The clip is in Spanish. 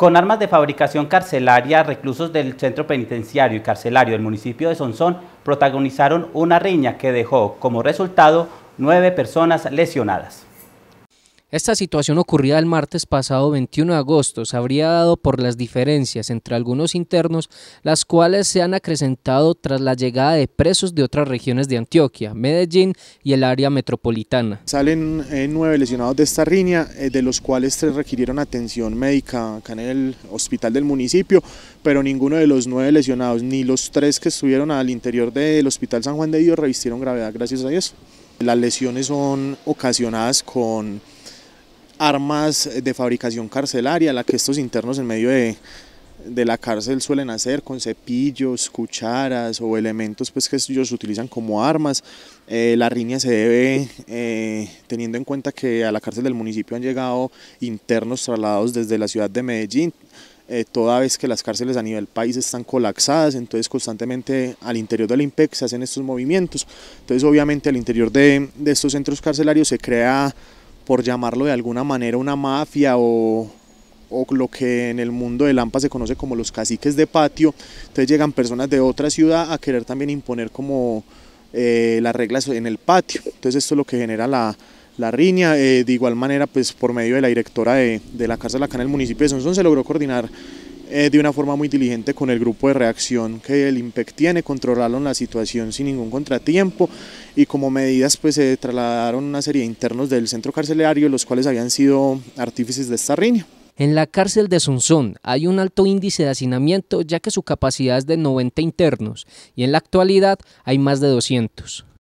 con armas de fabricación carcelaria, reclusos del centro penitenciario y carcelario del municipio de Sonsón protagonizaron una riña que dejó como resultado nueve personas lesionadas. Esta situación ocurrida el martes pasado 21 de agosto se habría dado por las diferencias entre algunos internos, las cuales se han acrecentado tras la llegada de presos de otras regiones de Antioquia, Medellín y el área metropolitana. Salen eh, nueve lesionados de esta línea, eh, de los cuales tres requirieron atención médica en el hospital del municipio, pero ninguno de los nueve lesionados, ni los tres que estuvieron al interior del hospital San Juan de Dios, revistieron gravedad gracias a eso. Las lesiones son ocasionadas con armas de fabricación carcelaria, la que estos internos en medio de, la cárcel suelen hacer con cepillos, cucharas o elementos pues, que ellos utilizan como armas. Eh, la riña se debe eh, teniendo en cuenta que a la cárcel del municipio han llegado internos trasladados desde la ciudad de Medellín. Eh, toda vez que las cárceles a nivel país están colapsadas, entonces constantemente al interior del IMPEC se hacen estos movimientos. Entonces obviamente al interior de, de estos centros carcelarios se crea por llamarlo de alguna manera, una mafia o, o lo que en el mundo de Lampa se conoce como los caciques de patio. Entonces llegan personas de otra ciudad a querer también imponer como eh, las reglas en el patio. Entonces esto es lo que genera la, riña. Eh, de igual manera, pues por medio de la directora de, de la cárcel acá en el municipio de Sonsón se logró coordinar eh, de una forma muy diligente con el grupo de reacción que el INPEC tiene, controlaron la situación sin ningún contratiempo y como medidas pues se trasladaron una serie de internos del centro carcelario, los cuales habían sido artífices de esta riña. En la cárcel de Sonsón hay un alto índice de hacinamiento ya que su capacidad es de 90 internos y en la actualidad hay más de 200.